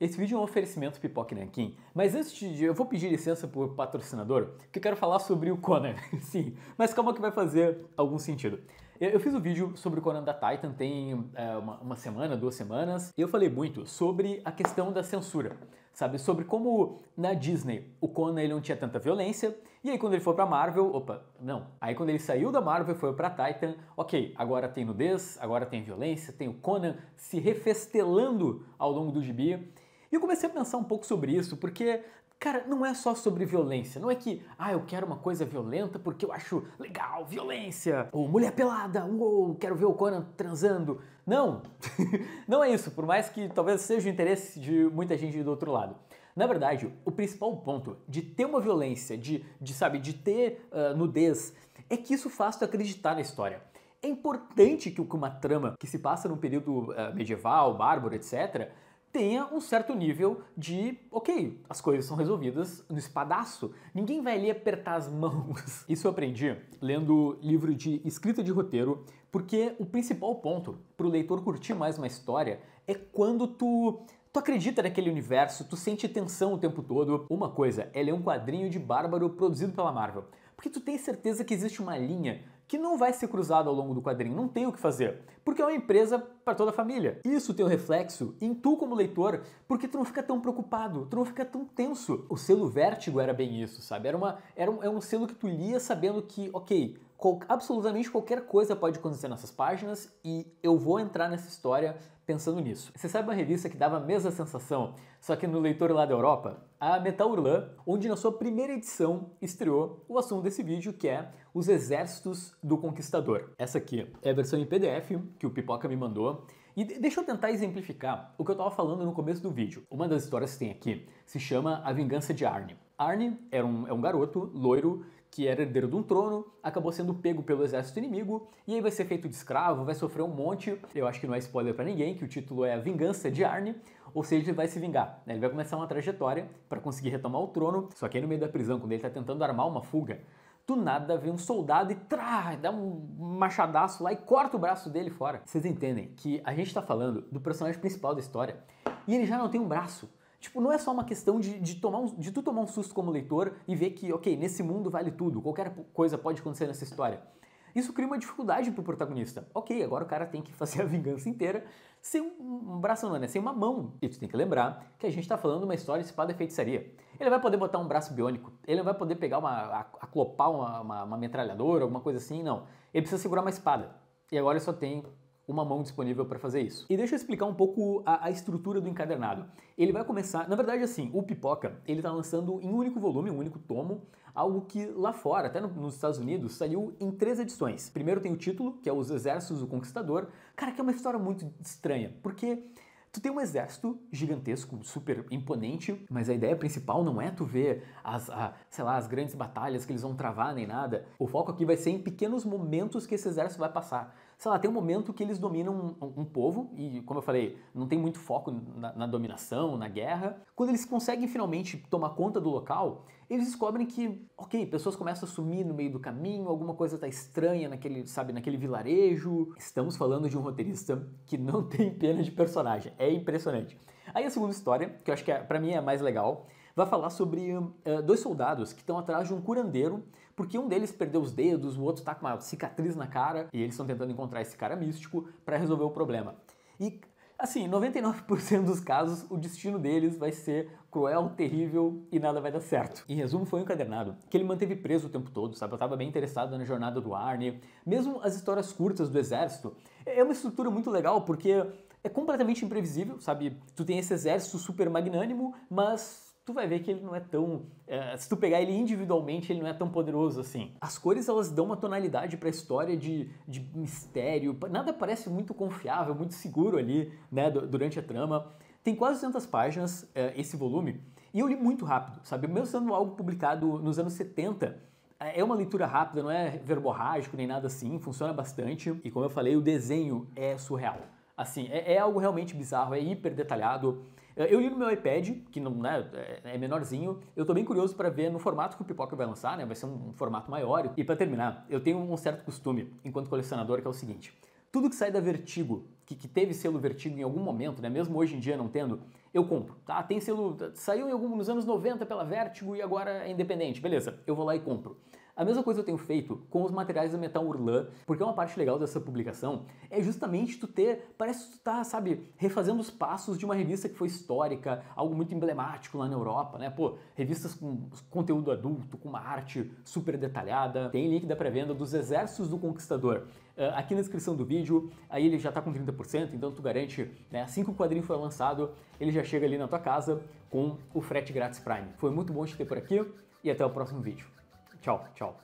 Esse vídeo é um oferecimento Pipoca Nankin, mas antes de... eu vou pedir licença pro patrocinador, porque eu quero falar sobre o Conan, sim, mas calma que vai fazer algum sentido. Eu, fiz um vídeo sobre o Conan da Titan tem é, uma, uma, semana, duas semanas, e eu falei muito sobre a questão da censura, sabe? Sobre como na Disney o Conan ele não tinha tanta violência, e aí quando ele foi pra Marvel, opa, não. Aí quando ele saiu da Marvel e foi pra Titan, ok, agora tem nudez, agora tem violência, tem o Conan se refestelando ao longo do gibi, e eu comecei a pensar um pouco sobre isso, porque Cara, não é só sobre violência. Não é que, ah, eu quero uma coisa violenta porque eu acho legal, violência. Ou mulher pelada, uou, quero ver o Conan transando. Não, não é isso, por mais que talvez seja o interesse de muita gente do outro lado. Na verdade, o principal ponto de ter uma violência, de, de sabe, de ter uh, nudez, é que isso faz tu acreditar na história. É importante que uma trama que se passa num período uh, medieval, bárbaro, etc., tenha um certo nível de, ok, as coisas são resolvidas no espadaço. Ninguém vai ali apertar as mãos. Isso eu aprendi lendo livro de escrita de roteiro, porque o principal ponto para o leitor curtir mais uma história é quando tu Tu acredita naquele universo, tu sente tensão o tempo todo. Uma coisa, ela é um quadrinho de bárbaro produzido pela Marvel. Porque tu tem certeza que existe uma linha que não vai ser cruzado ao longo do quadrinho, não tem o que fazer, porque é uma empresa para toda a família. Isso tem um reflexo em tu como leitor, porque tu não fica tão preocupado, tu não fica tão tenso. O selo Vértigo era bem isso, sabe? Era, uma, era um, era é um selo que tu lia sabendo que, ok, absolutamente qualquer coisa pode acontecer nessas páginas e eu vou entrar nessa história pensando nisso. Você sabe uma revista que dava a mesma sensação, só que no leitor lá da Europa? A Metal Urlan, onde na sua primeira edição estreou o assunto desse vídeo, que é Os Exércitos do Conquistador. Essa aqui é a versão em PDF que o Pipoca me mandou. E deixa eu tentar exemplificar o que eu estava falando no começo do vídeo. Uma das histórias que tem aqui se chama A Vingança de Arne. Arne era um, é um garoto loiro que era herdeiro de um trono, acabou sendo pego pelo exército inimigo, e aí vai ser feito de escravo, vai sofrer um monte. Eu acho que não é spoiler para ninguém, que o título é A Vingança de Arne, ou seja, ele vai se vingar. Né? Ele vai começar uma trajetória para conseguir retomar o trono, só que aí no meio da prisão, quando ele tá tentando armar uma fuga, do nada vem um soldado e trá, dá um machadaço lá e corta o braço dele fora. Vocês entendem que a gente tá falando do personagem principal da história e ele já não tem um braço. Tipo, não é só uma questão de, de, tomar um, de tu tomar um susto como leitor e ver que, ok, nesse mundo vale tudo, qualquer coisa pode acontecer nessa história. Isso cria uma dificuldade pro protagonista. Ok, agora o cara tem que fazer a vingança inteira sem um, braço não, né? Sem uma mão. E tu tem que lembrar que a gente está falando de uma história de espada e feitiçaria. Ele vai poder botar um braço biônico, ele não vai poder pegar uma. aclopar uma, uma, uma metralhadora, alguma coisa assim, não. Ele precisa segurar uma espada. E agora ele só tem uma mão disponível para fazer isso. E deixa eu explicar um pouco a, a, estrutura do encadernado. Ele vai começar, na verdade assim, o Pipoca, ele está lançando em um único volume, um único tomo, algo que lá fora, até no, nos Estados Unidos, saiu em três edições. Primeiro tem o título, que é Os Exércitos do Conquistador. Cara, que é uma história muito estranha, porque Tu tem um exército gigantesco, super imponente, mas a ideia principal não é tu ver as, a, sei lá, as grandes batalhas que eles vão travar nem nada. O foco aqui vai ser em pequenos momentos que esse exército vai passar sei lá, tem um momento que eles dominam um, um, povo, e como eu falei, não tem muito foco na, na dominação, na guerra. Quando eles conseguem finalmente tomar conta do local, eles descobrem que, ok, pessoas começam a sumir no meio do caminho, alguma coisa tá estranha naquele, sabe, naquele vilarejo. Estamos falando de um roteirista que não tem pena de personagem, é impressionante. Aí a segunda história, que eu acho que é, para mim é a mais legal, vai falar sobre uh, dois soldados que estão atrás de um curandeiro porque um deles perdeu os dedos, o outro tá com uma cicatriz na cara e eles estão tentando encontrar esse cara místico para resolver o problema. E assim, 99% dos casos, o destino deles vai ser cruel, terrível e nada vai dar certo. Em resumo, foi um encadernado que ele manteve preso o tempo todo, sabe? Eu tava bem interessado na jornada do Arne. Mesmo as histórias curtas do Exército, é, é uma estrutura muito legal porque é completamente imprevisível, sabe? Tu tem esse exército super magnânimo, mas tu vai ver que ele não é tão. É, se tu pegar ele individualmente, ele não é tão poderoso assim. As cores elas dão uma tonalidade para a história de, de mistério, nada parece muito confiável, muito seguro ali, né, durante a trama. Tem quase 200 páginas é, esse volume, e eu li muito rápido, sabe? Mesmo sendo algo publicado nos anos 70, é, é uma leitura rápida, não é verborrágico nem nada assim, funciona bastante. E como eu falei, o desenho é surreal. Assim, é, é algo realmente bizarro, é hiper detalhado. É, eu li no meu iPad, que não, né, é, é menorzinho. Eu tô bem curioso para ver no formato que o Pipoca vai lançar, né? Vai ser um formato maior. E para terminar, eu tenho um certo costume enquanto colecionador que é o seguinte: tudo que sai da Vertigo, que, que teve selo Vertigo em algum momento, né? Mesmo hoje em dia não tendo, eu compro, tá? Tem selo, saiu em algum nos anos 90 pela Vertigo e agora é independente. Beleza, eu vou lá e compro. A mesma coisa eu tenho feito com os materiais da Metal Urlan, porque uma parte legal dessa publicação é justamente tu ter, parece que tu tá, sabe, refazendo os passos de uma revista que foi histórica, algo muito emblemático lá na Europa, né? Pô, revistas com conteúdo adulto, com uma arte super detalhada. Tem link da pré-venda dos Exércitos do Conquistador eh, aqui na descrição do vídeo, aí ele já está com 30%, então tu garante, né, assim que o quadrinho for lançado, ele já chega ali na tua casa com o frete grátis Prime. Foi muito bom te ter por aqui e até o próximo vídeo. Tchau, tchau.